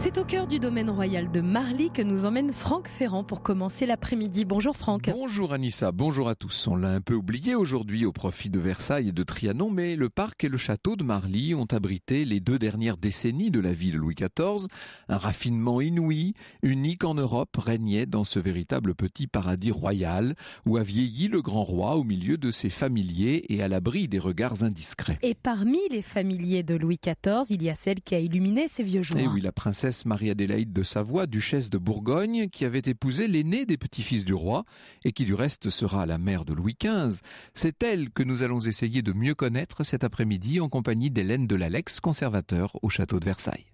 C'est au cœur du domaine royal de Marly que nous emmène Franck Ferrand pour commencer l'après-midi. Bonjour Franck. Bonjour Anissa, bonjour à tous. On l'a un peu oublié aujourd'hui au profit de Versailles et de Trianon, mais le parc et le château de Marly ont abrité les deux dernières décennies de la vie de Louis XIV. Un raffinement inouï, unique en Europe, régnait dans ce véritable petit paradis royal où a vieilli le grand roi au milieu de ses familiers et à l'abri des regards indiscrets. Et parmi les familiers de Louis XIV, il y a celle qui a illuminé ses vieux jours. Et eh oui, la princesse Marie-Adélaïde de Savoie, duchesse de Bourgogne, qui avait épousé l'aîné des petits-fils du roi, et qui du reste sera la mère de Louis XV. C'est elle que nous allons essayer de mieux connaître cet après-midi en compagnie d'Hélène de l'Alex, conservateur au château de Versailles.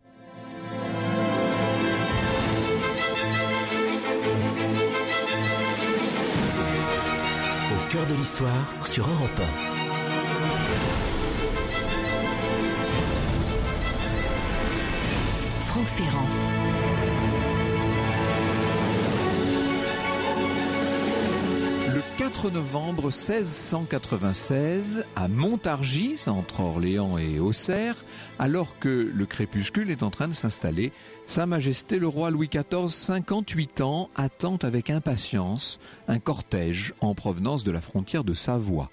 Au cœur de l'histoire sur Europe Le 4 novembre 1696, à Montargis, entre Orléans et Auxerre, alors que le crépuscule est en train de s'installer, Sa Majesté le roi Louis XIV, 58 ans, attend avec impatience un cortège en provenance de la frontière de Savoie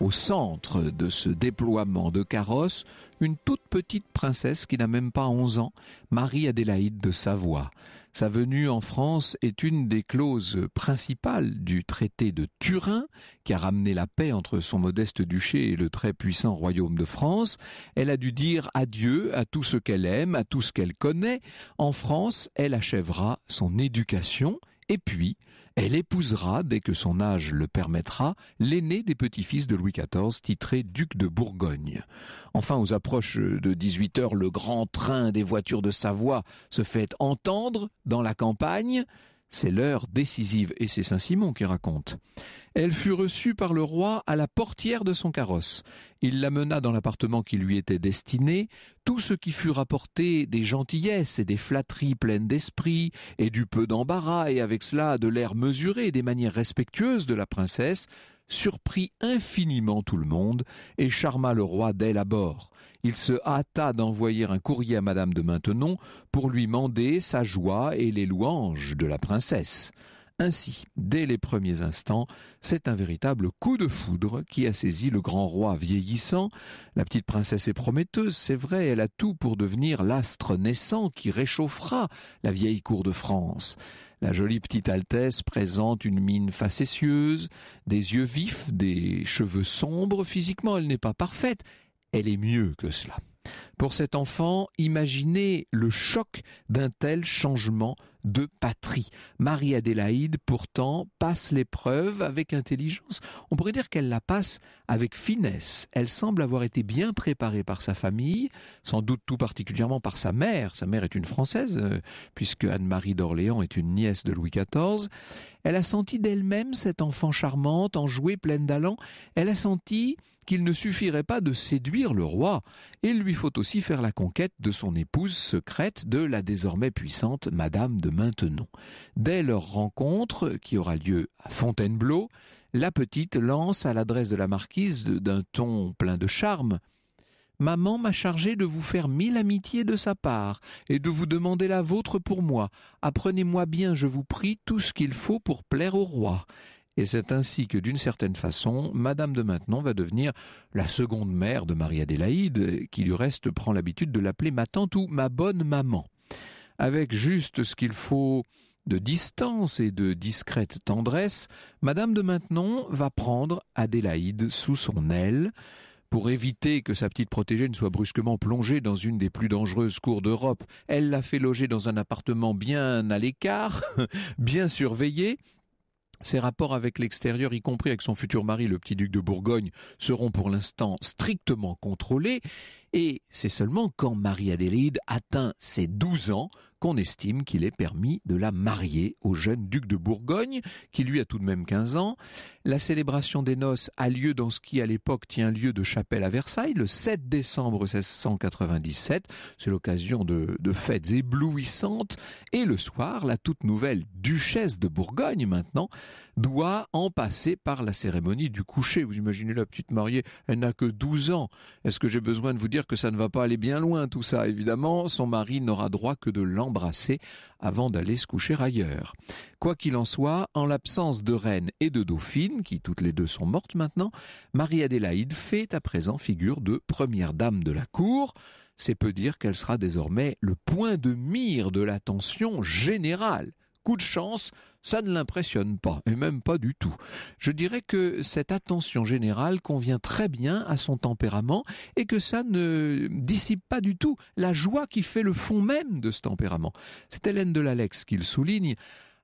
au centre de ce déploiement de carrosses, une toute petite princesse qui n'a même pas 11 ans, Marie-Adélaïde de Savoie. Sa venue en France est une des clauses principales du traité de Turin, qui a ramené la paix entre son modeste duché et le très puissant royaume de France. Elle a dû dire adieu à tout ce qu'elle aime, à tout ce qu'elle connaît. En France, elle achèvera son éducation et puis elle épousera, dès que son âge le permettra, l'aîné des petits-fils de Louis XIV, titré duc de Bourgogne. Enfin, aux approches de 18 heures, le grand train des voitures de Savoie se fait entendre dans la campagne. C'est l'heure décisive et c'est Saint-Simon qui raconte. Elle fut reçue par le roi à la portière de son carrosse. Il l'amena dans l'appartement qui lui était destiné. Tout ce qui fut rapporté des gentillesses et des flatteries pleines d'esprit et du peu d'embarras et avec cela de l'air mesuré et des manières respectueuses de la princesse surprit infiniment tout le monde et charma le roi dès l'abord. »« Il se hâta d'envoyer un courrier à madame de Maintenon pour lui mander sa joie et les louanges de la princesse. Ainsi, dès les premiers instants, c'est un véritable coup de foudre qui a saisi le grand roi vieillissant. La petite princesse est prometteuse, c'est vrai, elle a tout pour devenir l'astre naissant qui réchauffera la vieille cour de France. La jolie petite Altesse présente une mine facétieuse, des yeux vifs, des cheveux sombres. Physiquement, elle n'est pas parfaite. Elle est mieux que cela. Pour cet enfant, imaginez le choc d'un tel changement de patrie. Marie-Adélaïde, pourtant, passe l'épreuve avec intelligence. On pourrait dire qu'elle la passe avec finesse. Elle semble avoir été bien préparée par sa famille, sans doute tout particulièrement par sa mère. Sa mère est une Française, euh, puisque Anne-Marie d'Orléans est une nièce de Louis XIV. Elle a senti d'elle-même cette enfant charmante, enjouée, pleine d'allant. Elle a senti qu'il ne suffirait pas de séduire le roi, il lui faut aussi faire la conquête de son épouse secrète de la désormais puissante Madame de Maintenon. Dès leur rencontre, qui aura lieu à Fontainebleau, la petite lance à l'adresse de la marquise d'un ton plein de charme. Maman m'a chargé de vous faire mille amitiés de sa part et de vous demander la vôtre pour moi. Apprenez-moi bien, je vous prie, tout ce qu'il faut pour plaire au roi. Et c'est ainsi que, d'une certaine façon, Madame de Maintenon va devenir la seconde mère de Marie-Adélaïde, qui du reste prend l'habitude de l'appeler ma tante ou ma bonne maman. Avec juste ce qu'il faut de distance et de discrète tendresse, Madame de Maintenon va prendre Adélaïde sous son aile, pour éviter que sa petite protégée ne soit brusquement plongée dans une des plus dangereuses cours d'Europe, elle l'a fait loger dans un appartement bien à l'écart, bien surveillé, ses rapports avec l'extérieur, y compris avec son futur mari, le petit duc de Bourgogne, seront pour l'instant strictement contrôlés, et c'est seulement quand Marie-Adélaïde atteint ses 12 ans qu'on estime qu'il est permis de la marier au jeune duc de Bourgogne, qui lui a tout de même 15 ans. La célébration des noces a lieu dans ce qui à l'époque tient lieu de chapelle à Versailles, le 7 décembre 1697. C'est l'occasion de, fêtes éblouissantes. Et le soir, la toute nouvelle duchesse de Bourgogne, maintenant, doit en passer par la cérémonie du coucher. Vous imaginez la petite mariée, elle n'a que 12 ans. Est-ce que j'ai besoin de vous dire que ça ne va pas aller bien loin tout ça Évidemment, son mari n'aura droit que de l'an embrasser avant d'aller se coucher ailleurs. Quoi qu'il en soit, en l'absence de reine et de dauphine, qui toutes les deux sont mortes maintenant, Marie-Adélaïde fait à présent figure de première dame de la cour. C'est peu dire qu'elle sera désormais le point de mire de l'attention générale. Coup de chance, ça ne l'impressionne pas, et même pas du tout. Je dirais que cette attention générale convient très bien à son tempérament et que ça ne dissipe pas du tout la joie qui fait le fond même de ce tempérament. C'est Hélène de l'Alex qui le souligne.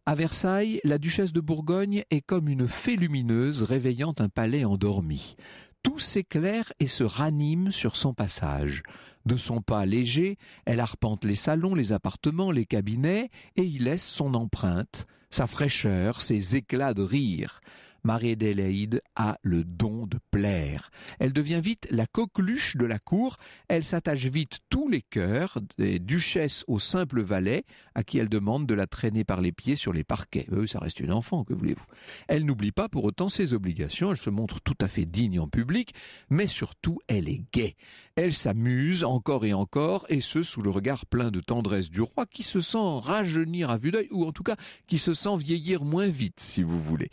À Versailles, la duchesse de Bourgogne est comme une fée lumineuse réveillant un palais endormi. Tout s'éclaire et se ranime sur son passage. De son pas léger, elle arpente les salons, les appartements, les cabinets, et y laisse son empreinte, sa fraîcheur, ses éclats de rire. Marie-Adélaïde a le don de plaire. Elle devient vite la coqueluche de la cour, elle s'attache vite tous les cœurs, des duchesses aux simples valets, à qui elle demande de la traîner par les pieds sur les parquets. Bah ça reste une enfant, que voulez-vous. Elle n'oublie pas pour autant ses obligations, elle se montre tout à fait digne en public, mais surtout elle est gaie. Elle s'amuse encore et encore, et ce sous le regard plein de tendresse du roi qui se sent rajeunir à vue d'œil, ou en tout cas qui se sent vieillir moins vite, si vous voulez.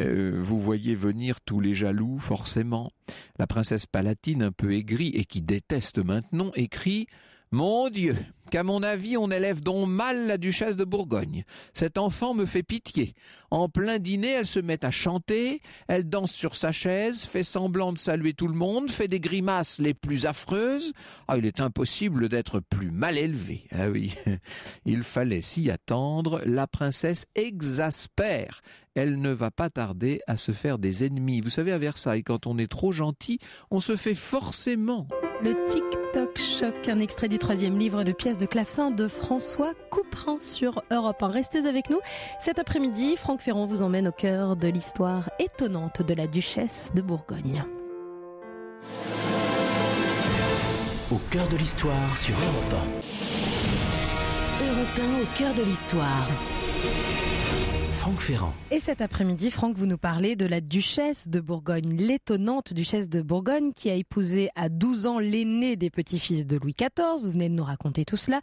Euh, vous voyez venir tous les jaloux, forcément. La princesse palatine, un peu aigrie et qui déteste maintenant, écrit Mon Dieu, qu'à mon avis on élève donc mal la duchesse de Bourgogne. Cet enfant me fait pitié. En plein dîner, elle se met à chanter, elle danse sur sa chaise, fait semblant de saluer tout le monde, fait des grimaces les plus affreuses. Ah, il est impossible d'être plus mal élevé. Ah oui, il fallait s'y attendre. La princesse exaspère. Elle ne va pas tarder à se faire des ennemis. Vous savez, à Versailles, quand on est trop gentil, on se fait forcément. Le tic choc, un extrait du troisième livre de de clavecin de François Couperin sur Europe 1. Restez avec nous. Cet après-midi, Franck Ferrand vous emmène au cœur de l'histoire étonnante de la duchesse de Bourgogne. Au cœur de l'histoire sur Europe 1. Europe au cœur de l'histoire. Et cet après-midi, Franck, vous nous parlez de la duchesse de Bourgogne, l'étonnante duchesse de Bourgogne qui a épousé à 12 ans l'aîné des petits-fils de Louis XIV. Vous venez de nous raconter tout cela.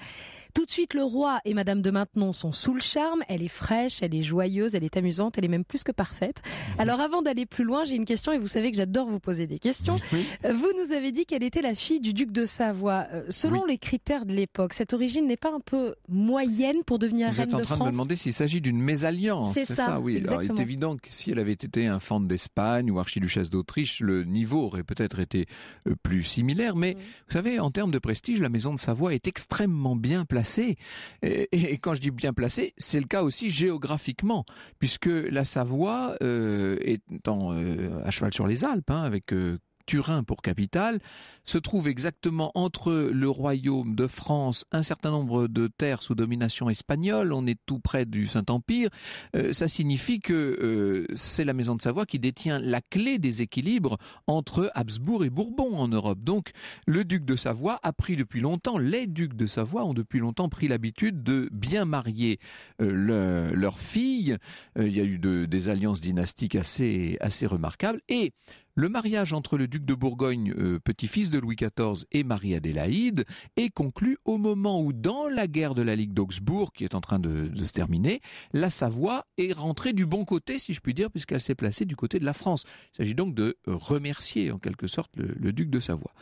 Tout de suite, le roi et Madame de Maintenon sont sous le charme. Elle est fraîche, elle est joyeuse, elle est amusante, elle est même plus que parfaite. Alors avant d'aller plus loin, j'ai une question et vous savez que j'adore vous poser des questions. Euh, vous nous avez dit qu'elle était la fille du duc de Savoie. Euh, selon les critères de l'époque, cette origine n'est pas un peu moyenne pour devenir reine de France Vous êtes en train de me demander s'il s'agit d'une mésalliance. C'est ça, oui. Alors il est évident que si elle avait été infante d'Espagne ou archiduchesse d'Autriche, le niveau aurait peut-être été euh, plus similaire. Mais vous savez, en termes de prestige, la maison de Savoie est extrêmement bien placée placé. Et, quand je dis bien placé, c'est le cas aussi géographiquement, puisque la Savoie, euh, est en, euh, à cheval sur les Alpes, hein, avec euh, Turin pour capitale, se trouve exactement entre le royaume de France, un certain nombre de terres sous domination espagnole, on est tout près du Saint-Empire, euh, ça signifie que euh, c'est la maison de Savoie qui détient la clé des équilibres entre Habsbourg et Bourbon en Europe. Donc le duc de Savoie a pris depuis longtemps, les ducs de Savoie ont depuis longtemps pris l'habitude de bien marier euh, leurs filles, il y a eu des alliances dynastiques assez, assez remarquables, et le mariage entre le duc de Bourgogne, euh, petit-fils de Louis XIV, et Marie-Adélaïde est conclu au moment où, dans la guerre de la Ligue d'Augsbourg, qui est en train de, se terminer, la Savoie est rentrée du bon côté, si je puis dire, puisqu'elle s'est placée du côté de la France. Il s'agit donc de remercier, en quelque sorte, le duc de Savoie.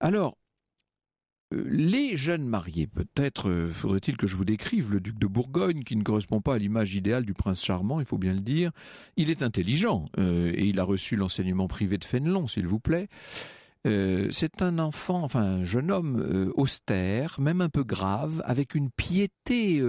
Alors, euh, les jeunes mariés, peut-être euh, faudrait-il que je vous décrive le duc de Bourgogne, qui ne correspond pas à l'image idéale du prince charmant, il faut bien le dire. Il est intelligent, euh, et il a reçu l'enseignement privé de Fénelon, s'il vous plaît. c'est un enfant, enfin un jeune homme austère, même un peu grave, avec une piété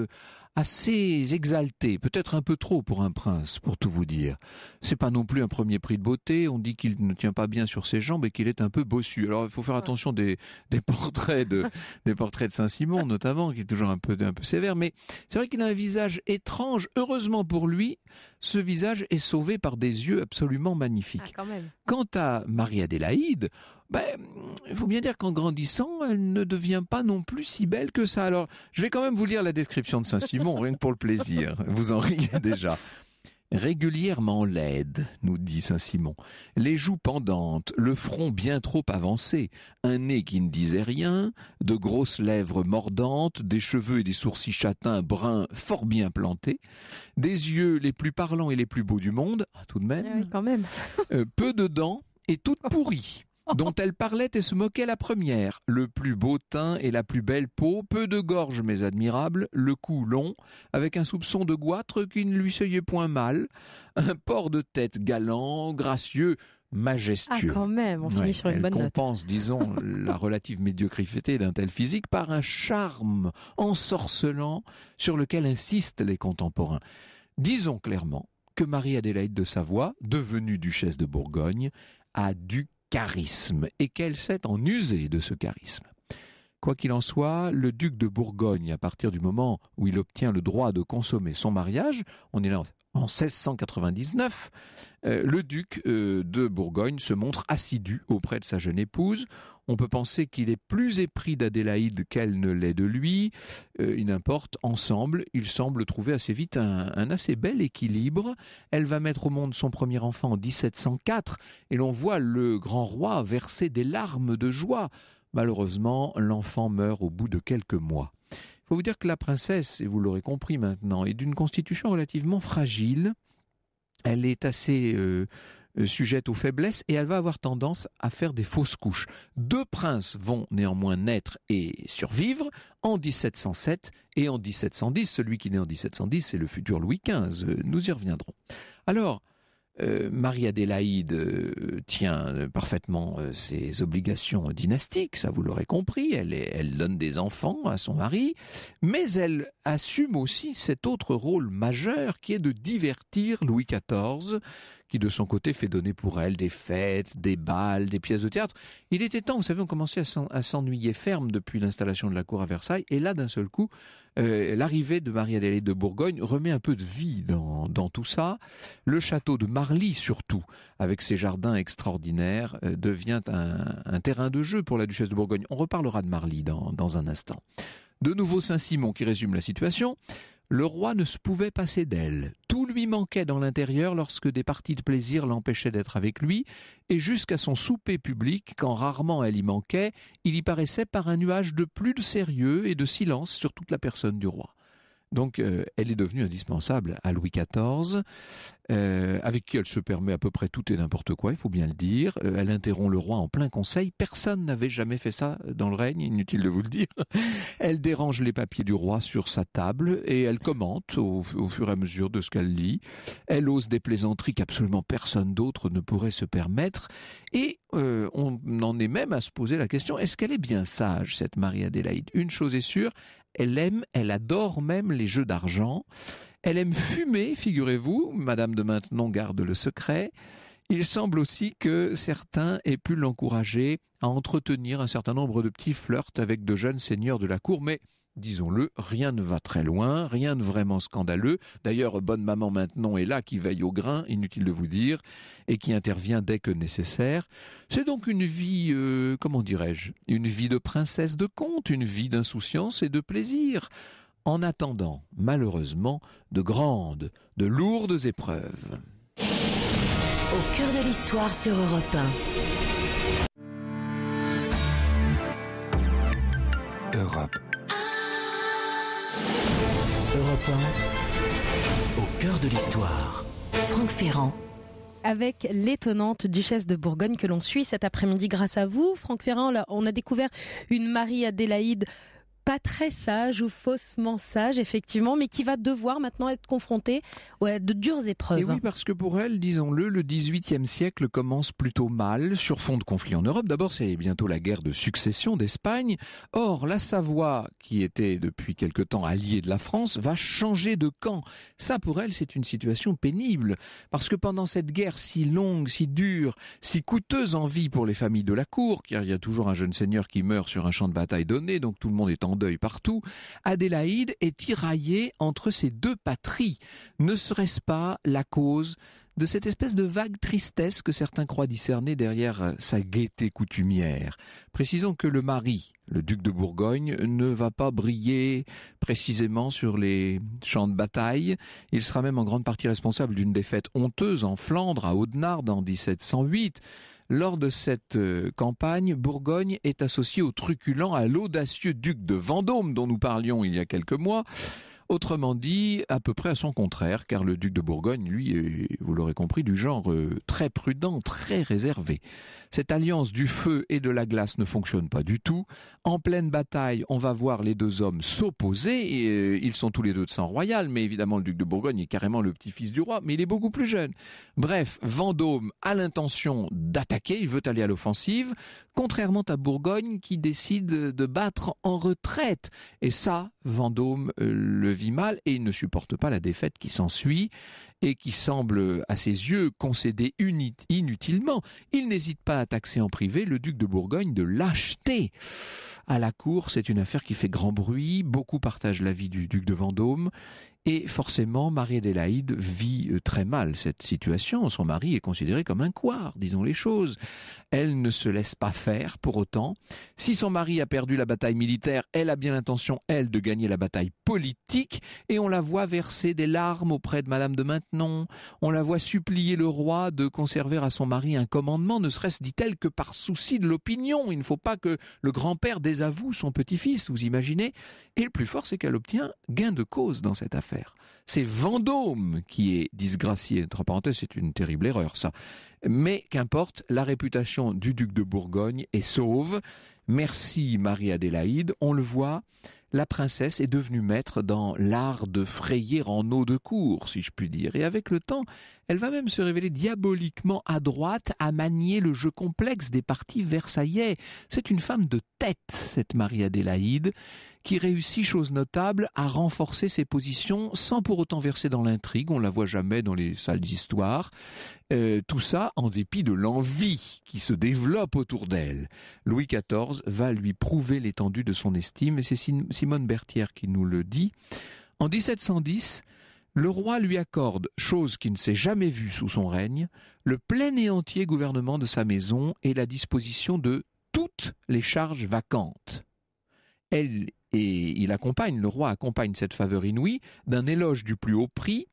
assez exalté, peut-être un peu trop pour un prince, pour tout vous dire. C'est pas non plus un premier prix de beauté, on dit qu'il ne tient pas bien sur ses jambes et qu'il est un peu bossu. Alors il faut faire attention des, portraits de, des portraits de Saint-Simon notamment, qui est toujours un peu, un peu sévère, mais c'est vrai qu'il a un visage étrange. Heureusement pour lui, ce visage est sauvé par des yeux absolument ah, magnifiques. Quant à Marie-Adélaïde, ben, il faut bien dire qu'en grandissant, elle ne devient pas non plus si belle que ça. Alors, je vais quand même vous lire la description de Saint-Simon, rien que pour le plaisir. Vous en riez déjà. Régulièrement laide, nous dit Saint-Simon, les joues pendantes, le front bien trop avancé, un nez qui ne disait rien, de grosses lèvres mordantes, des cheveux et des sourcils châtains bruns fort bien plantés, des yeux les plus parlants et les plus beaux du monde, ah, tout de même, ah quand même. Euh, peu de dents et toutes pourries. dont elle parlait et se moquait la première. Le plus beau teint et la plus belle peau, peu de gorge mais admirable, le cou long, avec un soupçon de goitre qui ne lui seyait point mal, un port de tête galant, gracieux, ah, majestueux. Ah, quand même, on finit sur une elle compense, disons, la relative médiocrité d'un tel physique par un charme ensorcelant sur lequel insistent les contemporains. Disons clairement que Marie-Adélaïde de Savoie, devenue duchesse de Bourgogne, a dû charisme et qu'elle sait en user de ce charisme. Quoi qu'il en soit, le duc de Bourgogne, à partir du moment où il obtient le droit de consommer son mariage, on est là en 1699, euh, le duc euh, de Bourgogne se montre assidu auprès de sa jeune épouse. On peut penser qu'il est plus épris d'Adélaïde qu'elle ne l'est de lui. Euh, il n'importe, ensemble, ils semblent trouver assez vite un, assez bel équilibre. Elle va mettre au monde son premier enfant en 1704 et l'on voit le grand roi verser des larmes de joie. Malheureusement, l'enfant meurt au bout de quelques mois faut vous dire que la princesse, et vous l'aurez compris maintenant, est d'une constitution relativement fragile. Elle est assez euh, sujette aux faiblesses et elle va avoir tendance à faire des fausses couches. Deux princes vont néanmoins naître et survivre en 1707 et en 1710. Celui qui naît en 1710, c'est le futur Louis XV. Euh, nous y reviendrons. Alors, euh, Marie-Adélaïde euh, tient euh, parfaitement ses obligations dynastiques, ça vous l'aurez compris, elle, elle donne des enfants à son mari, mais elle assume aussi cet autre rôle majeur qui est de divertir Louis XIV, qui de son côté fait donner pour elle des fêtes, des balles, des pièces de théâtre. Il était temps, vous savez, on commençait à s'ennuyer ferme depuis l'installation de la cour à Versailles, et là d'un seul coup, euh, l'arrivée de Marie Adélaïde de Bourgogne remet un peu de vie dans, tout ça. Le château de Marly, surtout, avec ses jardins extraordinaires, euh, devient un, terrain de jeu pour la duchesse de Bourgogne. On reparlera de Marly dans un instant. De nouveau Saint-Simon qui résume la situation. Le roi ne se pouvait passer d'elle. Tout lui manquait dans l'intérieur lorsque des parties de plaisir l'empêchaient d'être avec lui, et jusqu'à son souper public, quand rarement elle y manquait, il y paraissait par un nuage de plus de sérieux et de silence sur toute la personne du roi. Donc euh, elle est devenue indispensable à Louis XIV, euh, avec qui elle se permet à peu près tout et n'importe quoi, il faut bien le dire. Euh, elle interrompt le roi en plein conseil. Personne n'avait jamais fait ça dans le règne, inutile de vous le dire. Elle dérange les papiers du roi sur sa table et elle commente au, au fur et à mesure de ce qu'elle lit. Elle ose des plaisanteries qu'absolument personne d'autre ne pourrait se permettre. Et on en est même à se poser la question, est-ce qu'elle est bien sage, cette Marie-Adélaïde Une chose est sûre, elle aime, elle adore même les jeux d'argent. Elle aime fumer, figurez-vous. Madame de Maintenon garde le secret. Il semble aussi que certains aient pu l'encourager à entretenir un certain nombre de petits flirts avec de jeunes seigneurs de la cour, mais disons-le, rien ne va très loin, rien de vraiment scandaleux. D'ailleurs, Bonne Maman maintenant est là qui veille au grain, inutile de vous dire, et qui intervient dès que nécessaire. C'est donc une vie, euh, comment dirais-je, une vie de princesse de conte, une vie d'insouciance et de plaisir, en attendant, malheureusement, de grandes, de lourdes épreuves. Au cœur de l'histoire sur Europe Europe Europe au cœur de l'histoire. Franck Ferrand. Avec l'étonnante duchesse de Bourgogne que l'on suit cet après-midi grâce à vous, Franck Ferrand, on a découvert une Marie Adélaïde très sage ou faussement sage, effectivement, mais qui va devoir maintenant être confrontée à de dures épreuves. Et oui, parce que pour elle, disons-le, le XVIIIe siècle commence plutôt mal, sur fond de conflit en Europe. D'abord, c'est bientôt la guerre de succession d'Espagne. Or, la Savoie, qui était depuis quelque temps alliée de la France, va changer de camp. Ça, pour elle, c'est une situation pénible, parce que pendant cette guerre si longue, si dure, si coûteuse en vie pour les familles de la cour, car il y a toujours un jeune seigneur qui meurt sur un champ de bataille donné, donc tout le monde est en partout, Adélaïde est tiraillée entre ces deux patries. Ne serait-ce pas la cause de cette espèce de vague tristesse que certains croient discerner derrière euh, sa gaieté coutumière. Précisons que le mari, le duc de Bourgogne, ne va pas briller précisément sur les champs de bataille. Il sera même en grande partie responsable d'une défaite honteuse en Flandre, à Audenarde, en 1708. Lors de cette euh, campagne, Bourgogne est associée au truculent, à l'audacieux duc de Vendôme dont nous parlions il y a quelques mois. Autrement dit, à peu près à son contraire, car le duc de Bourgogne, lui, est, vous l'aurez compris, du genre euh, très prudent, très réservé. Cette alliance du feu et de la glace ne fonctionne pas du tout. En pleine bataille, on va voir les deux hommes s'opposer, euh, ils sont tous les deux de sang royal, mais évidemment le duc de Bourgogne est carrément le petit-fils du roi, mais il est beaucoup plus jeune. Bref, Vendôme a l'intention d'attaquer, il veut aller à l'offensive, contrairement à Bourgogne qui décide de battre en retraite. Et ça, Vendôme euh, le vit mal et il ne supporte pas la défaite qui s'ensuit et qui semble à ses yeux concéder inutilement, il n'hésite pas à taxer en privé le duc de Bourgogne de lâcheté. À la cour, c'est une affaire qui fait grand bruit, beaucoup partagent l'avis du duc de Vendôme, et forcément, Marie-Adélaïde vit euh, très mal cette situation. Son mari est considéré comme un couard, disons les choses. Elle ne se laisse pas faire pour autant. Si son mari a perdu la bataille militaire, elle a bien l'intention, elle, de gagner la bataille politique. Et on la voit verser des larmes auprès de Madame de Maintenon non, On la voit supplier le roi de conserver à son mari un commandement, ne serait-ce, dit-elle, que par souci de l'opinion. Il ne faut pas que le grand-père désavoue son petit-fils, vous imaginez. Et le plus fort, c'est qu'elle obtient gain de cause dans cette affaire. C'est Vendôme qui est disgracié. Entre parenthèses, c'est une terrible erreur, ça. Mais qu'importe, la réputation du duc de Bourgogne est sauve. Merci Marie-Adélaïde. On le voit, la princesse est devenue maître dans l'art de frayer en eau de cour, si je puis dire, et avec le temps, elle va même se révéler diaboliquement adroite à manier le jeu complexe des parties versaillais. C'est une femme de tête, cette Marie Adélaïde, qui réussit, chose notable, à renforcer ses positions sans pour autant verser dans l'intrigue. On la voit jamais dans les salles d'histoire. Euh, tout ça en dépit de l'envie qui se développe autour d'elle. Louis XIV va lui prouver l'étendue de son estime et c'est Simone Berthière qui nous le dit. En 1710, le roi lui accorde, chose qui ne s'est jamais vue sous son règne, le plein et entier gouvernement de sa maison et la disposition de toutes les charges vacantes. Elle et il accompagne, le roi accompagne cette faveur inouïe d'un éloge du plus haut prix.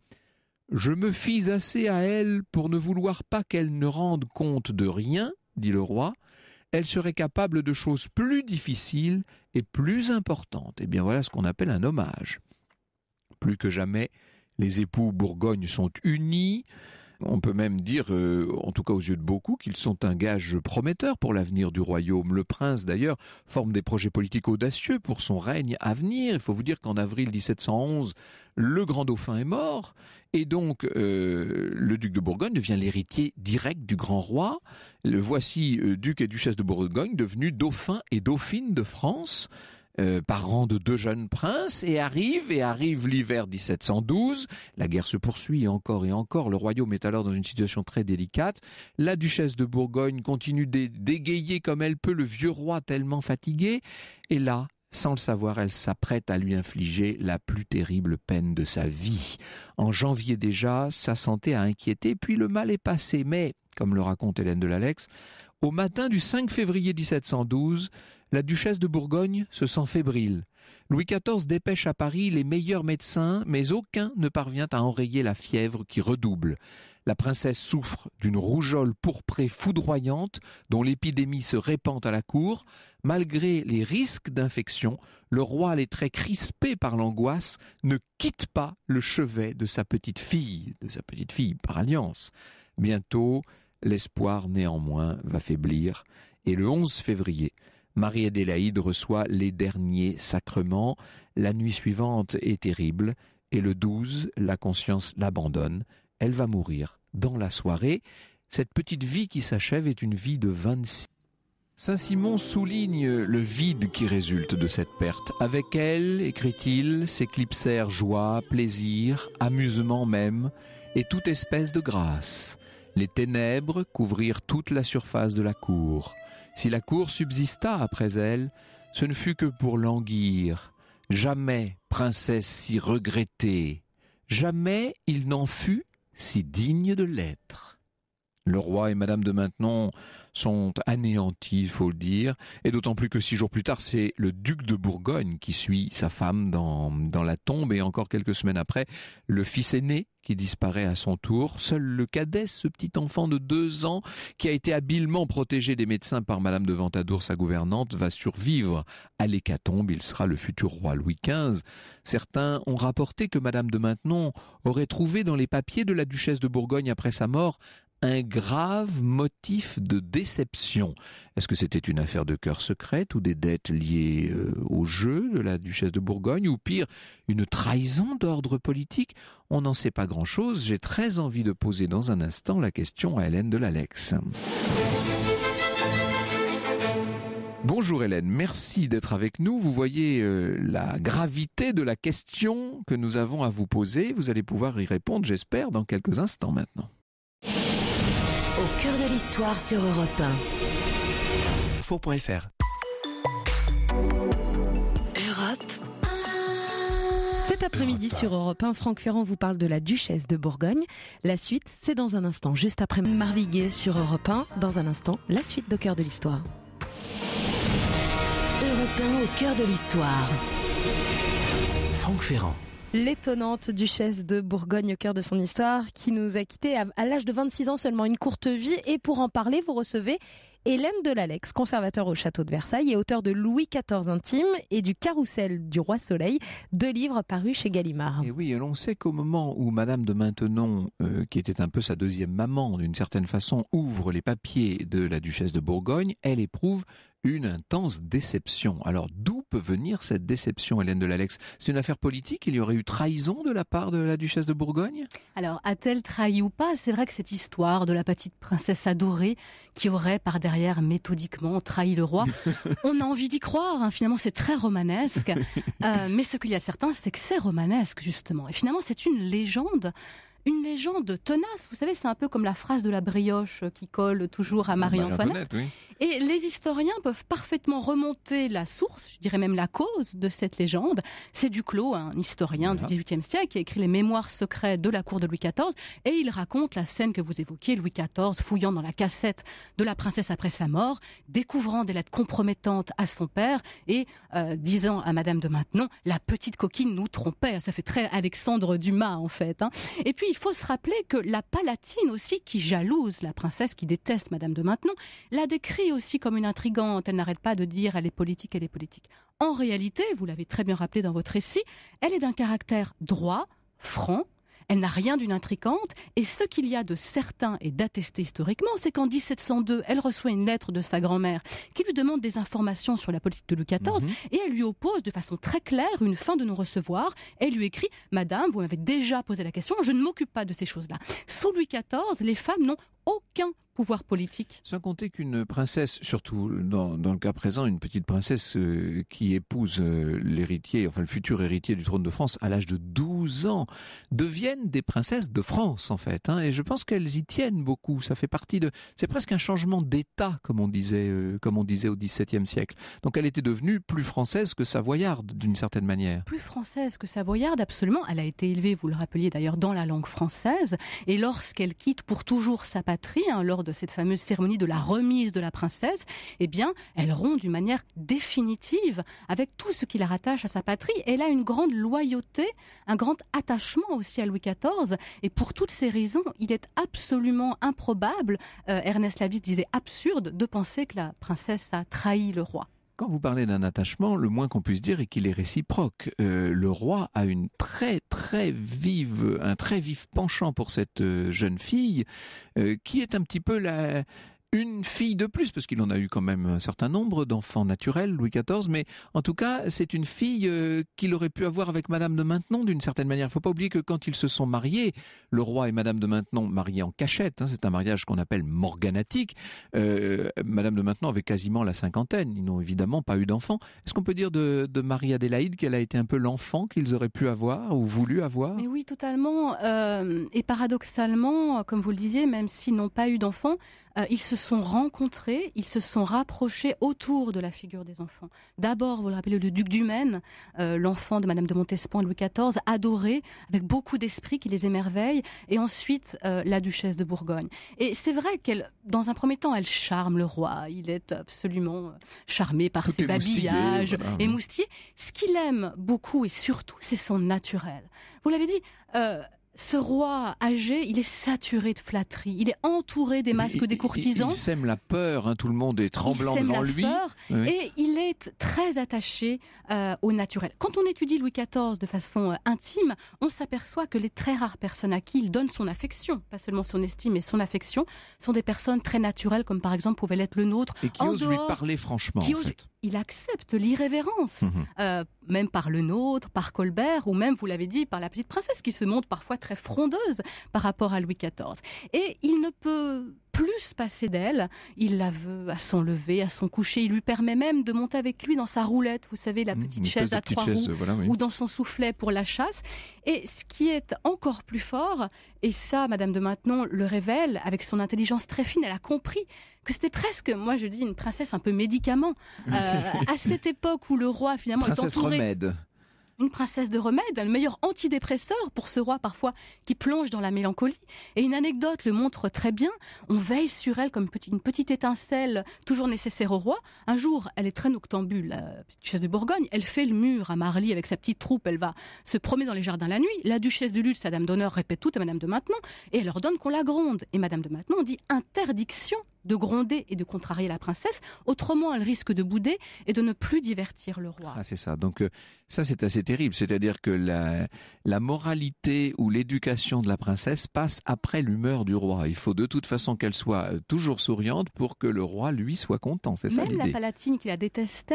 Je me fis assez à elle pour ne vouloir pas qu'elle ne rende compte de rien, dit le roi. Elle serait capable de choses plus difficiles et plus importantes. Et eh bien voilà ce qu'on appelle un hommage. Plus que jamais, les époux Bourgogne sont unis, on peut même dire, euh, en tout cas aux yeux de beaucoup, qu'ils sont un gage prometteur pour l'avenir du royaume. Le prince, d'ailleurs, forme des projets politiques audacieux pour son règne à venir. Il faut vous dire qu'en avril 1711, le grand dauphin est mort, et donc euh, le duc de Bourgogne devient l'héritier direct du grand roi. Le voici euh, duc et duchesse de Bourgogne devenus dauphin et dauphine de France. Euh, par rang de deux jeunes princes et arrive, et arrive l'hiver 1712. La guerre se poursuit encore et encore. Le royaume est alors dans une situation très délicate. La duchesse de Bourgogne continue d'égayer comme elle peut le vieux roi tellement fatigué. Et là, sans le savoir, elle s'apprête à lui infliger la plus terrible peine de sa vie. En janvier déjà, sa santé a inquiété, puis le mal est passé. Mais, comme le raconte Hélène de l'Alex, au matin du 5 février 1712, la duchesse de Bourgogne se sent fébrile. Louis XIV dépêche à Paris les meilleurs médecins, mais aucun ne parvient à enrayer la fièvre qui redouble. La princesse souffre d'une rougeole pourprée foudroyante dont l'épidémie se répand à la cour. Malgré les risques d'infection, le roi, les traits crispés par l'angoisse, ne quitte pas le chevet de sa petite fille, de sa petite fille par alliance. Bientôt, l'espoir néanmoins va faiblir, et le 11 février, Marie-Adélaïde reçoit les derniers sacrements. La nuit suivante est terrible et le 12, la conscience l'abandonne. Elle va mourir dans la soirée. Cette petite vie qui s'achève est une vie de 26. Saint Simon souligne le vide qui résulte de cette perte. Avec elle, écrit-il, s'éclipsèrent joie, plaisir, amusement même, et toute espèce de grâce. Les ténèbres couvrirent toute la surface de la cour. Si la cour subsista après elle, ce ne fut que pour languir. Jamais princesse si regrettée, jamais il n'en fut si digne de l'être. Le roi et Madame de Maintenon sont anéantis, il faut le dire, et d'autant plus que six jours plus tard, c'est le duc de Bourgogne qui suit sa femme dans, dans la tombe, et encore quelques semaines après, le fils aîné qui disparaît à son tour. Seul le cadet, ce petit enfant de deux ans, qui a été habilement protégé des médecins par Madame de Ventadour, sa gouvernante, va survivre à l'hécatombe. Il sera le futur roi Louis XV. Certains ont rapporté que Madame de Maintenon aurait trouvé dans les papiers de la duchesse de Bourgogne après sa mort un grave motif de déception. Est-ce que c'était une affaire de cœur secrète ou des dettes liées euh, au jeu de la duchesse de Bourgogne ou pire, une trahison d'ordre politique On n'en sait pas grand-chose. J'ai très envie de poser dans un instant la question à Hélène de l'Alex. Bonjour Hélène, merci d'être avec nous. Vous voyez euh, la gravité de la question que nous avons à vous poser. Vous allez pouvoir y répondre, j'espère, dans quelques instants maintenant cœur de l'histoire sur Europe 1. Faux.fr Cet après-midi sur Europe 1, Franck Ferrand vous parle de la Duchesse de Bourgogne. La suite, c'est dans un instant, juste après Marviguet sur Europe 1. Dans un instant, la suite de Cœur de l'Histoire. Europe 1 au cœur de l'Histoire. Franck Ferrand. L'étonnante duchesse de Bourgogne au cœur de son histoire, qui nous a quitté à, l'âge de 26 ans seulement, une courte vie. Et pour en parler, vous recevez Hélène Delalex, conservateur au château de Versailles et auteur de Louis XIV intime et du Carrousel du Roi Soleil, deux livres parus chez Gallimard. Et oui, on sait qu'au moment où Madame de Maintenon, euh, qui était un peu sa deuxième maman d'une certaine façon, ouvre les papiers de la duchesse de Bourgogne, elle éprouve une intense déception. Alors d'où peut venir cette déception, Hélène de l'Alex C'est une affaire politique Il y aurait eu trahison de la part de la duchesse de Bourgogne Alors, a-t-elle trahi ou pas C'est vrai que cette histoire de la petite princesse adorée qui aurait par derrière méthodiquement trahi le roi, on a envie d'y croire. Hein. Finalement, c'est très romanesque. Euh, mais ce qu'il y a certain, c'est que c'est romanesque, justement. Et finalement, c'est une légende une légende tenace. Vous savez, c'est un peu comme la phrase de la brioche qui colle toujours à Marie-Antoinette. Et les historiens peuvent parfaitement remonter la source, je dirais même la cause de cette légende. C'est Duclos, un historien du XVIIIe siècle, qui a écrit les mémoires secrets de la cour de Louis XIV, et il raconte la scène que vous évoquiez, Louis XIV fouillant dans la cassette de la princesse après sa mort, découvrant des lettres compromettantes à son père et euh, disant à Madame de Maintenon, la petite coquine nous trompait. Ça fait très Alexandre Dumas en fait. Hein. Et puis il faut se rappeler que la Palatine aussi, qui jalouse la princesse, qui déteste Madame de Maintenon, la décrit aussi comme une intrigante. Elle n'arrête pas de dire elle est politique, elle est politique. En réalité, vous l'avez très bien rappelé dans votre récit, elle est d'un caractère droit, franc, elle n'a rien d'une intrigante. Et ce qu'il y a de certain et d'attesté historiquement, c'est qu'en 1702, elle reçoit une lettre de sa grand-mère qui lui demande des informations sur la politique de Louis XIV mhm. et elle lui oppose de façon très claire une fin de non-recevoir. Elle lui écrit Madame, vous m'avez déjà posé la question, je ne m'occupe pas de ces choses-là. Sous Louis XIV, les femmes n'ont aucun pouvoir politique. Sans compter qu'une princesse, surtout dans, le cas présent, une petite princesse euh, qui épouse euh, l'héritier, enfin le futur héritier du trône de France à l'âge de 12 ans, deviennent des princesses de France en fait. Hein. et je pense qu'elles y tiennent beaucoup. Ça fait partie de, c'est presque un changement d'État comme on disait, euh, comme on disait au XVIIe siècle. Donc elle était devenue plus française que savoyarde d'une certaine manière. Plus française que savoyarde, absolument. Elle a été élevée, vous le rappeliez d'ailleurs, dans la langue française. Et lorsqu'elle quitte pour toujours sa patrie, hein, lors de de cette fameuse cérémonie de la remise de la princesse, eh bien, elle rompt d'une manière définitive avec tout ce qui la rattache à sa patrie. Elle a une grande loyauté, un grand attachement aussi à Louis XIV. Et pour toutes ces raisons, il est absolument improbable, euh, Ernest Lavis disait absurde, de penser que la princesse a trahi le roi. Quand vous parlez d'un attachement, le moins qu'on puisse dire est qu'il est réciproque. Euh, le roi a une très très très vive, un très vif penchant pour cette euh, jeune fille, euh, qui est un petit peu la, une fille de plus, parce qu'il en a eu quand même un certain nombre d'enfants naturels, Louis XIV, mais en tout cas, c'est une fille euh, qu'il aurait pu avoir avec Madame de Maintenon d'une certaine manière. Il ne faut pas oublier que quand ils se sont mariés, le roi et Madame de Maintenon mariés en cachette, hein, c'est un mariage qu'on appelle morganatique, euh, Madame de Maintenon avait quasiment la cinquantaine, ils n'ont évidemment pas eu d'enfants. Est-ce qu'on peut dire de, Marie-Adélaïde qu'elle a été un peu l'enfant qu'ils auraient pu avoir ou voulu avoir Oui, totalement. Euh, et paradoxalement, comme vous le disiez, même s'ils n'ont pas eu d'enfants, euh, ils se sont rencontrés, ils se sont rapprochés autour de la figure des enfants. D'abord, vous le rappelez, le duc d'Humaine, euh, l'enfant de Madame de Montespan Louis XIV, adoré, avec beaucoup d'esprit qui les émerveille, et ensuite euh, la duchesse de Bourgogne. Et c'est vrai qu'elle, dans un premier temps, elle charme le roi, il est absolument charmé par ses babillages et moustiers. Ce qu'il aime beaucoup et surtout, c'est son naturel. Vous l'avez dit, ce roi âgé, il est saturé de flatterie. Il est entouré des masques des courtisans. Il, sème la peur. Hein, tout le monde est tremblant il devant la lui. Peur, Et il est très attaché euh, au naturel. Quand on étudie Louis XIV de façon euh, intime, on s'aperçoit que les très rares personnes à qui il donne son affection, pas seulement son estime, mais son affection, sont des personnes très naturelles, comme par exemple pouvait l'être le nôtre. Et qui osent lui parler franchement. il accepte l'irrévérence, mhm. euh, même par le nôtre, par Colbert, ou même, vous l'avez dit, par la petite princesse, qui se montre parfois très frondeuse par rapport à Louis XIV. Et il ne peut plus passer d'elle. Il la veut à son lever, à son coucher. Il lui permet même de monter avec lui dans sa roulette, vous savez, la mmh, petite chaise à trois roues, ou dans son soufflet pour la chasse. Et ce qui est encore plus fort, et ça, Madame de Maintenon le révèle avec son intelligence très fine, elle a compris que c'était presque, moi je dis, une princesse un peu médicament. Euh, à cette époque où le roi finalement princesse entouré... Remède une princesse de remède, le meilleur antidépresseur pour ce roi parfois qui plonge dans la mélancolie. Et une anecdote le montre très bien. On veille sur elle comme une petite étincelle toujours nécessaire au roi. Un jour, elle est très noctambule, la duchesse de Bourgogne. Elle fait le mur à Marly avec sa petite troupe. Elle va se promener dans les jardins la nuit. La duchesse de Lutz, sa dame d'honneur, répète tout à Madame de Maintenon et elle donne qu'on la gronde. Et Madame de Maintenon dit interdiction de gronder et de contrarier la princesse. Autrement, elle risque de bouder et de ne plus divertir le roi. Ah, c'est ça. Donc euh, ça, c'est assez terrible. C'est-à-dire que la, moralité ou l'éducation de la princesse passe après l'humeur du roi. Il faut de toute façon qu'elle soit euh, toujours souriante pour que le roi, lui, soit content. C'est ça Même la Palatine, qui la détestait,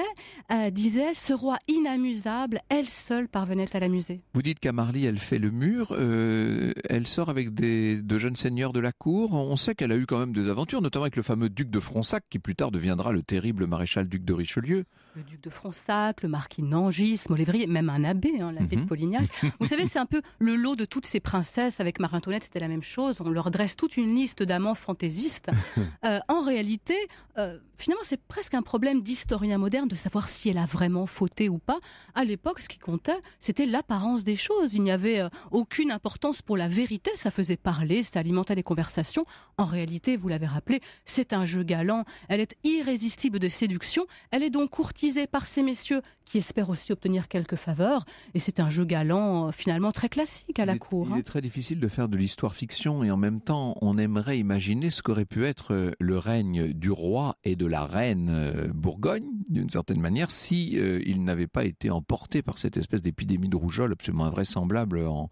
euh, disait ce roi inamusable, elle seule parvenait à l'amuser. Vous dites qu'à Marly, elle fait le mur. elle sort avec des, de jeunes seigneurs de la cour. On sait qu'elle a eu quand même des aventures, notamment avec le le fameux duc de Fronsac, qui plus tard deviendra le terrible maréchal duc de Richelieu. Le duc de Fronsac, le marquis Nangis, Molévrier, même un abbé, hein, l'abbé de mhm. Polignac. Vous savez, c'est un peu le lot de toutes ces princesses. Avec Marie-Antoinette, c'était la même chose. On leur dresse toute une liste d'amants fantaisistes. Euh, en réalité, euh, finalement, c'est presque un problème d'historien moderne de savoir si elle a vraiment fauté ou pas. À l'époque, ce qui comptait, c'était l'apparence des choses. Il n'y avait euh, aucune importance pour la vérité. Ça faisait parler, ça alimentait les conversations. En réalité, vous l'avez rappelé, c'est un jeu galant, elle est irrésistible de séduction, elle est donc courtisée par ces messieurs qui espèrent aussi obtenir quelques faveurs, et c'est un jeu galant euh, finalement très classique à la cour. Il hein. est très difficile de faire de l'histoire fiction, et en même temps, on aimerait imaginer ce qu'aurait pu être euh, le règne du roi et de la reine euh, Bourgogne, d'une certaine manière, si euh, il n'avait pas été emporté par cette espèce d'épidémie de rougeole absolument invraisemblable en,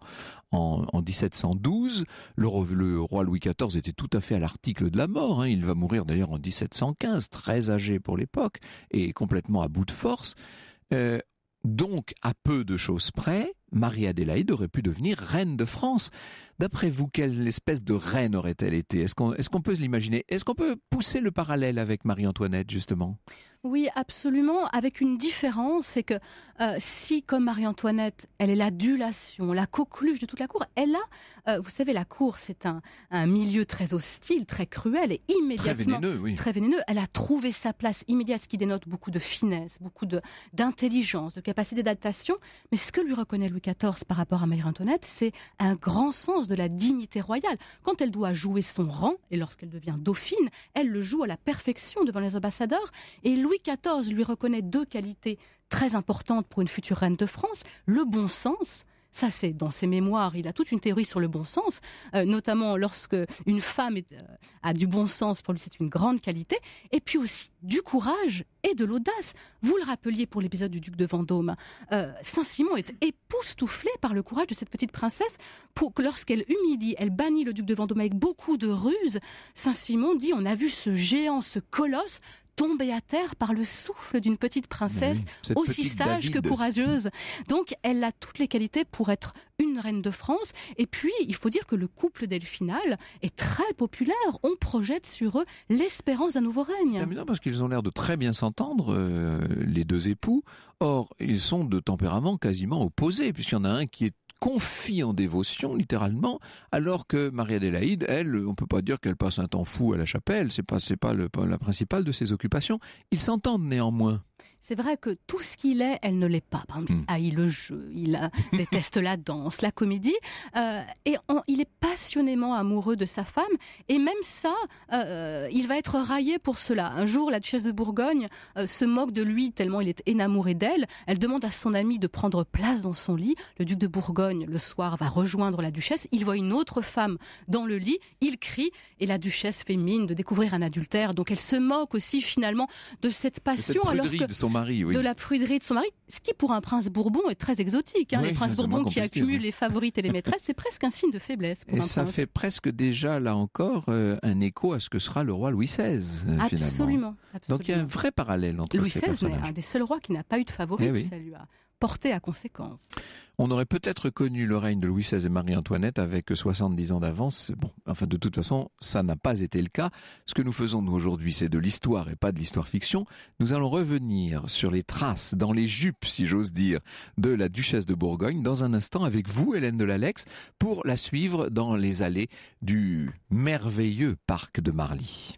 en, 1712. Le, roi Louis XIV était tout à fait à l'article de la mort. Hein. Il va mourir d'ailleurs en 1715, très âgé pour l'époque et complètement à bout de force. Euh, donc, à peu de choses près, Marie-Adélaïde aurait pu devenir reine de France. D'après vous, quelle espèce de reine aurait-elle été Est-ce qu'on est se peut l'imaginer Est-ce qu'on peut pousser le parallèle avec Marie-Antoinette, justement oui, absolument, avec une différence, c'est que euh, si, comme Marie-Antoinette, elle est l'adulation, la coqueluche de toute la cour, elle a, euh, vous savez, la cour, c'est un, milieu très hostile, très cruel et immédiatement... Très vénéneux, Elle a trouvé sa place immédiate, ce qui dénote beaucoup de finesse, beaucoup d'intelligence, de, capacité d'adaptation. Mais ce que lui reconnaît Louis XIV par rapport à Marie-Antoinette, c'est un grand sens de la dignité royale. Quand elle doit jouer son rang, et lorsqu'elle devient dauphine, elle le joue à la perfection devant les ambassadeurs. Et Louis Louis XIV lui reconnaît deux qualités très importantes pour une future reine de France, le bon sens, ça, c'est dans ses mémoires. Il a toute une théorie sur le bon sens, euh, notamment lorsque une femme euh, a du bon sens, pour lui, c'est une grande qualité. Et puis aussi du courage et de l'audace. Vous le rappeliez pour l'épisode du duc de Vendôme. Euh, Saint-Simon est époustouflé par le courage de cette petite princesse pour lorsqu'elle humilie, elle bannit le duc de Vendôme avec beaucoup de ruses, Saint-Simon dit, on a vu ce géant, ce colosse, tombée à terre par le souffle d'une petite princesse aussi sage que courageuse. Donc elle a toutes les qualités pour être une reine de France. Et puis il faut dire que le couple delphinal est très populaire. On projette sur eux l'espérance d'un nouveau règne. C'est amusant parce qu'ils ont l'air de très bien s'entendre, euh, les deux époux. Or, ils sont de tempéraments quasiment opposés, puisqu'il y en a un qui est confie en dévotion, littéralement, alors que Marie-Adélaïde, elle, on peut pas dire qu'elle passe un temps fou à la chapelle, c'est pas, c'est pas la principale de ses occupations. Ils s'entendent néanmoins c'est vrai que tout ce qu'il est, elle ne l'est pas. il hmm. haït le jeu, il déteste la danse, la comédie, euh, et il est passionnément amoureux de sa femme, et même ça, euh, euh, il va être raillé pour cela. Un jour, la duchesse de Bourgogne se moque de lui tellement il est énamouré d'elle, elle demande à son ami de prendre place dans son lit, le duc de Bourgogne, le soir, va rejoindre la duchesse, il voit une autre femme dans le lit, il crie, et la duchesse fait mine de découvrir un adultère, donc elle se moque aussi finalement de cette passion, alors que... son de la fruiterie de son mari, ce qui pour un prince Bourbon est très exotique. Hein. les princes Bourbons qui accumulent les favorites et les maîtresses, c'est presque un signe de faiblesse. et ça fait presque déjà là encore euh, un écho à ce que sera le roi Louis XVI. Euh, absolument, Donc il y a un vrai parallèle entre Louis ces personnages. Louis XVI, est un des seuls rois qui n'a pas eu de favorite, eh ça lui porté à conséquence. On aurait peut-être connu le règne de Louis XVI et Marie-Antoinette avec 70 ans d'avance. Bon, enfin, de toute façon, ça n'a pas été le cas. Ce que nous faisons, nous, aujourd'hui, c'est de l'histoire et pas de l'histoire-fiction. Nous allons revenir sur les traces, dans les jupes, si j'ose dire, de la duchesse de Bourgogne dans un instant avec vous, Hélène de l'Alex, pour la suivre dans les allées du merveilleux parc de Marly.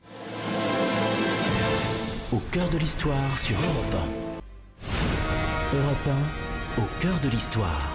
Au cœur de l'histoire sur Europe Europe 1, au cœur de l'histoire.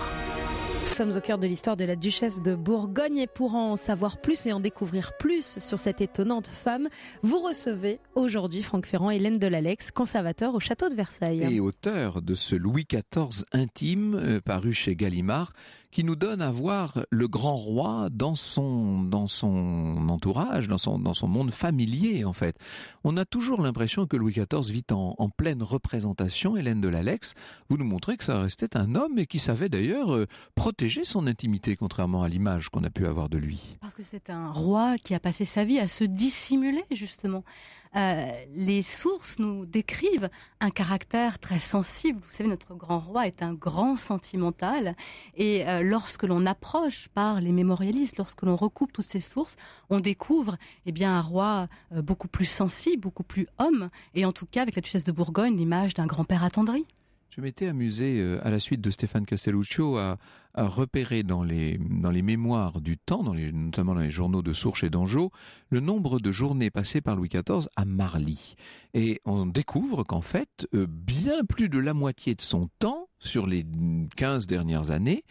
Nous sommes au cœur de l'histoire de la duchesse de Bourgogne et pour en savoir plus et en découvrir plus sur cette étonnante femme, vous recevez aujourd'hui Franck Ferrand, Hélène de Delalex, conservateur au château de Versailles. Et auteur de ce Louis XIV intime euh, paru chez Gallimard qui nous donne à voir le grand roi dans son, dans son entourage, dans son, dans son monde familier en fait. On a toujours l'impression que Louis XIV vit en, en pleine représentation. Hélène de Delalex, vous nous montrez que ça restait un homme et qui savait d'ailleurs euh, protéger son intimité, contrairement à l'image qu'on a pu avoir de lui. Parce que c'est un roi qui a passé sa vie à se dissimuler, justement. Euh, les sources nous décrivent un caractère très sensible. Vous savez, notre grand roi est un grand sentimental. Et euh, lorsque l'on approche par les mémorialistes, lorsque l'on recoupe toutes ces sources, on découvre eh bien, un roi euh, beaucoup plus sensible, beaucoup plus homme. Et en tout cas, avec la duchesse de Bourgogne, l'image d'un grand-père attendri. Je m'étais amusé, à la suite de Stéphane Castelluccio, à, repérer dans les, dans les mémoires du temps, notamment dans les journaux de Sourche et d'Anjou, le nombre de journées passées par Louis XIV à Marly. Et on découvre qu'en fait, euh, bien plus de la moitié de son temps, sur les 15 dernières années,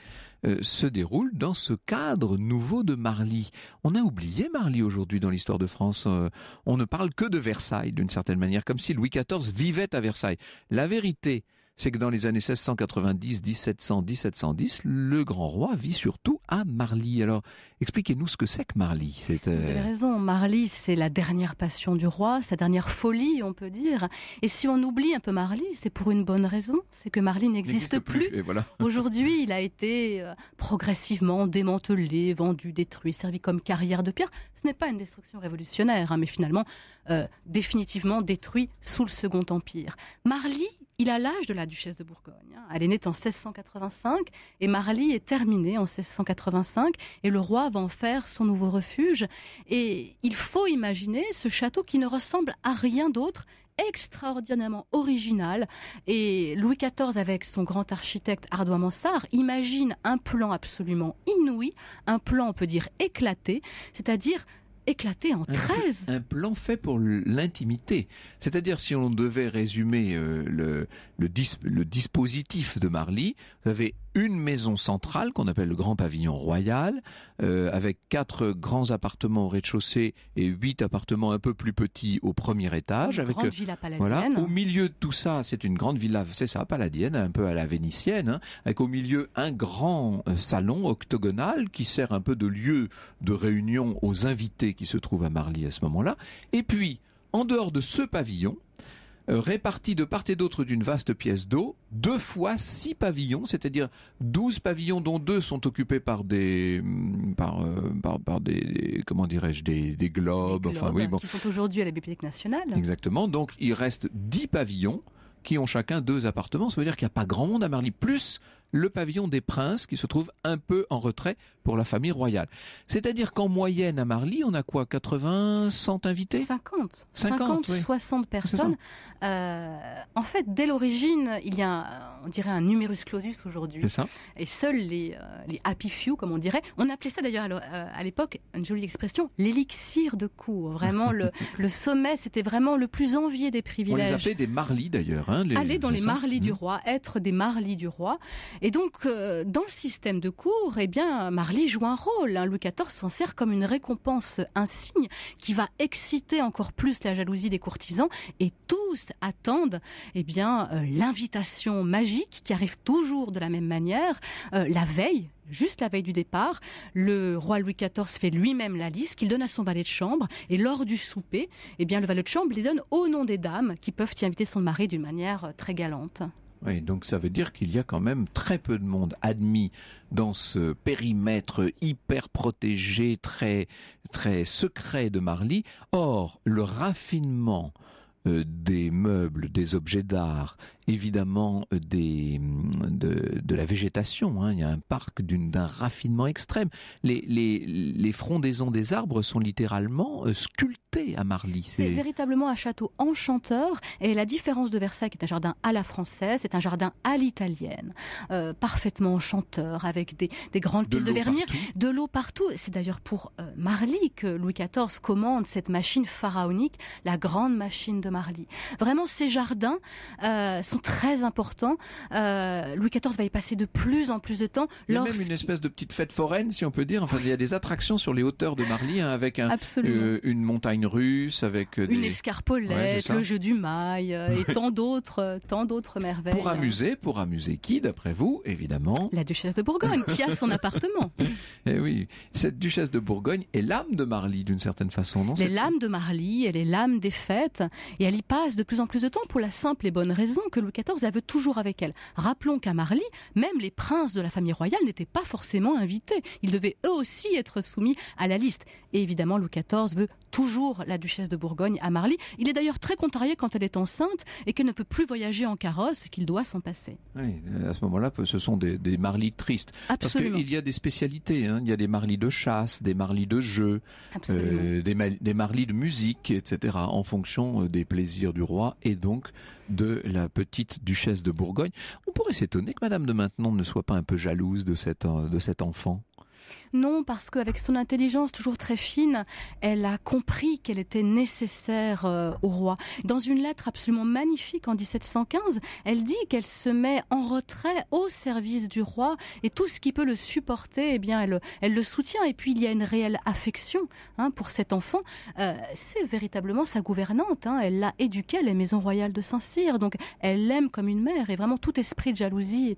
euh, se déroule dans ce cadre nouveau de Marly. On a oublié Marly aujourd'hui dans l'histoire de France. Euh, on ne parle que de Versailles d'une certaine manière, comme si Louis XIV vivait à Versailles. La vérité, c'est que dans les années 1690, 1700, 1710, le grand roi vit surtout à Marly. Alors, expliquez-nous ce que c'est que Marly. Vous avez euh, raison, Marly, c'est la dernière passion du roi, sa dernière folie, on peut dire. Et si on oublie un peu Marly, c'est pour une bonne raison, c'est que Marly n'existe plus. Aujourd'hui, il a été euh, progressivement démantelé, vendu, détruit, servi comme carrière de pierre. Ce n'est pas une destruction révolutionnaire, hein, mais finalement euh, définitivement détruit sous le Second Empire. Marly il a l'âge de la duchesse de Bourgogne. Hein. Elle est née en 1685 et Marly est terminée en 1685 et le roi va en faire son nouveau refuge. Et il faut imaginer ce château qui ne ressemble à rien d'autre extraordinairement original. Et Louis XIV, avec son grand architecte Ardois Mansart, imagine un plan absolument inouï, un plan, on peut dire, éclaté, c'est-à-dire éclaté en 13. Un, plan fait pour l'intimité. C'est-à-dire, si on devait résumer euh, le, le dispositif de Marly, vous avez une maison centrale qu'on appelle le Grand Pavillon Royal, euh, avec quatre grands appartements au rez-de-chaussée et huit appartements un peu plus petits au premier étage. avec, euh, Voilà, au milieu de tout ça, c'est une grande villa, c'est ça, paladienne, un peu à la vénitienne, hein, avec au milieu un grand euh, salon octogonal qui sert un peu de lieu de réunion aux invités qui se trouvent à Marly à ce moment-là. Et puis, en dehors de ce pavillon, euh, répartis de part et d'autre d'une vaste pièce d'eau, deux fois six pavillons, c'est-à-dire douze pavillons dont deux sont occupés par des, mm, par, euh, des, comment dirais-je, des, globes, enfin oui, qui sont aujourd'hui à la Bibliothèque nationale. Exactement. Donc il reste dix pavillons qui ont chacun deux appartements. Ça veut dire qu'il n'y a pas grand monde à Marly. Plus le pavillon des princes qui se trouve un peu en retrait pour la famille royale. C'est-à-dire qu'en moyenne à Marly, on a quoi 80, 100 invités 50. 50, 60 personnes. Euh, en fait, dès l'origine, il y a, on dirait, un numerus clausus aujourd'hui. ça Et seuls les, euh, les happy few, comme on dirait, on appelait ça d'ailleurs euh, à l'époque, une jolie expression, l'élixir de cour. Vraiment, le, le sommet, c'était vraiment le plus envié des privilèges. On les appelait des Marly d'ailleurs. Hein, Aller dans les, les Marly du mmh. roi, être des Marly du roi. Et donc, euh, dans le système de cours, eh bien, Marly joue un rôle. Hein. Louis XIV s'en sert comme une récompense, insigne qui va exciter encore plus la jalousie des courtisans. Et tous attendent, eh bien, euh, l'invitation magique qui arrive toujours de la même manière, euh, la veille juste la veille du départ, le roi Louis XIV fait lui-même la liste qu'il donne à son valet de chambre et lors du souper, eh bien le valet de chambre les donne au nom des dames qui peuvent y inviter son mari d'une manière très galante. Oui, donc ça veut dire qu'il y a quand même très peu de monde admis dans ce périmètre hyper protégé, très très secret de Marly. Or, le raffinement euh, des meubles, des objets d'art évidemment euh, des, mm, de, de la végétation. Hein. Il y a un parc d'un raffinement extrême. Les, les, les, frondaisons des arbres sont littéralement euh, sculptées à Marly. C'est véritablement un château enchanteur. Et la différence de Versailles, qui est un jardin à la française, c'est un jardin à l'italienne, euh, parfaitement enchanteur, avec des, des grandes pièces de, vernis, de l'eau partout. C'est d'ailleurs pour Marly que Louis XIV commande cette machine pharaonique, la grande machine de Marly. Vraiment, ces jardins sont très important. Euh, Louis XIV va y passer de plus en plus de temps. Il y a même une espèce de petite fête foraine, si on peut dire. Enfin, il y a des attractions sur les hauteurs de Marly hein, avec euh, une montagne russe, avec euh, des... une escarpolette, le jeu du mail et tant d'autres, tant d'autres merveilles. Pour amuser, pour amuser qui, d'après vous, évidemment La duchesse de Bourgogne, qui a son appartement. Eh oui, cette duchesse de Bourgogne est l'âme de Marly d'une certaine façon, non est l'âme de Marly, elle est l'âme des fêtes, et elle y passe de plus en plus de temps pour la simple et bonne raison que Louis XIV la veut toujours avec elle. Rappelons qu'à Marly, même les princes de la famille royale n'étaient pas forcément invités. Ils devaient eux aussi être soumis à la liste. Et évidemment, Louis XIV veut toujours la duchesse de Bourgogne à Marly. Il est d'ailleurs très contrarié quand elle est enceinte et qu'elle ne peut plus voyager en carrosse, qu'il doit s'en passer. Oui, à ce moment-là, ce sont des, des tristes. Absolument. Parce qu'il y a des spécialités. Hein. Il y a des Marly de chasse, des Marly de jeu, euh, des, des de musique, etc. En fonction euh, des plaisirs du roi et donc de la petite duchesse de Bourgogne. On pourrait s'étonner que Madame de Maintenon ne soit pas un peu jalouse de cet, euh, de cet enfant. Non, parce qu'avec son intelligence toujours très fine, elle a compris qu'elle était nécessaire euh, au roi. Dans une lettre absolument magnifique en 1715, elle dit qu'elle se met en retrait au service du roi et tout ce qui peut le supporter, eh bien, elle, le soutient. Et puis, il y a une réelle affection hein, pour cet enfant. Euh, c'est véritablement sa gouvernante. Hein. Elle l'a éduqué à la maison royale de Saint-Cyr. Donc, elle l'aime comme une mère. Et vraiment, tout esprit de jalousie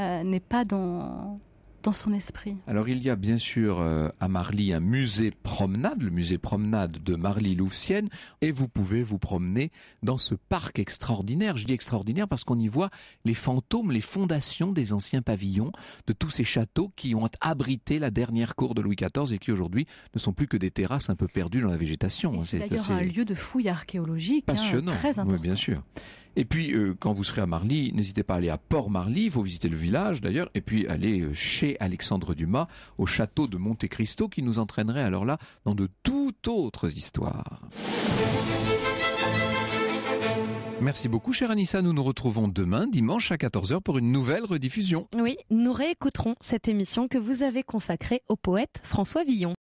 euh, n'est pas dans dans son esprit Alors il y a bien sûr euh, à Marly un musée promenade, le musée promenade de Marly-Louvciennes, et vous pouvez vous promener dans ce parc extraordinaire. Je dis extraordinaire parce qu'on y voit les fantômes, les fondations des anciens pavillons, de tous ces châteaux qui ont abrité la dernière cour de Louis XIV et qui aujourd'hui ne sont plus que des terrasses un peu perdues dans la végétation. Hein. C'est d'ailleurs un lieu de fouilles archéologiques hein, très important. bien sûr. Et puis euh, quand vous serez à Marly, n'hésitez pas à aller à Port-Marly, il faut visiter le village d'ailleurs, et puis aller euh, chez Alexandre Dumas au château de Monte Cristo qui nous entraînerait alors là dans de toutes autres histoires. Merci beaucoup, chère Anissa. Nous nous retrouvons demain, dimanche à 14h, pour une nouvelle rediffusion. Oui, nous réécouterons cette émission que vous avez consacrée au poète François Villon.